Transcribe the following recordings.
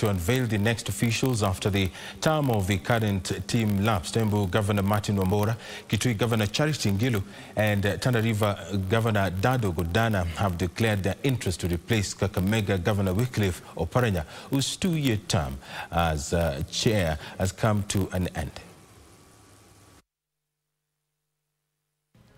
to unveil the next officials after the term of the current team lapsed. Embu Governor Martin Wambora, Kitui Governor Charity Ngilu, and uh, Tana River Governor Dado Godana have declared their interest to replace Kakamega Governor Wycliffe Oparanya, whose two-year term as uh, chair has come to an end.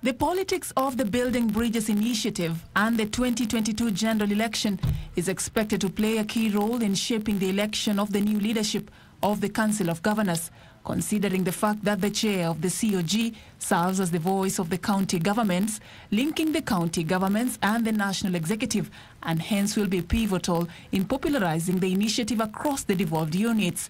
The politics of the Building Bridges initiative and the 2022 general election is expected to play a key role in shaping the election of the new leadership of the Council of Governors, considering the fact that the chair of the COG serves as the voice of the county governments, linking the county governments and the national executive, and hence will be pivotal in popularizing the initiative across the devolved units.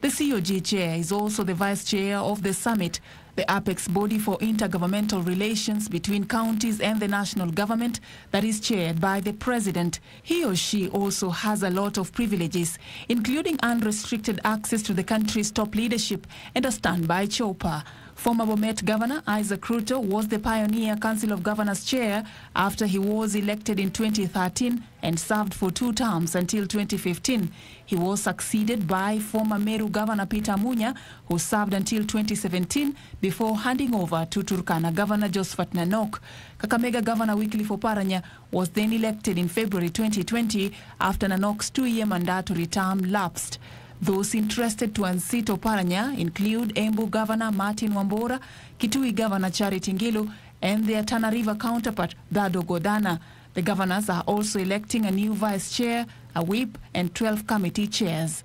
The COG chair is also the vice chair of the summit, the apex body for intergovernmental relations between counties and the national government that is chaired by the president. He or she also has a lot of privileges, including unrestricted access to the country's top leadership and a standby chopper. Former Bomet Governor Isaac Ruto was the pioneer Council of Governors chair after he was elected in 2013 and served for two terms until 2015. He was succeeded by former Meru Governor Peter Munya, who served until 2017 before handing over to Turkana Governor Joseph Nanok. Kakamega Governor for Paranya was then elected in February 2020 after Nanok's two-year mandatory term lapsed. Those interested to unseat Oparanya include Embu Governor Martin Wambora, Kitui Governor Charity Ngilu, and their Tana River counterpart, Dado Godana. The governors are also electing a new vice chair, a whip, and 12 committee chairs.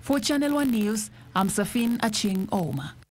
For Channel One News, I'm Safin Aching Oma.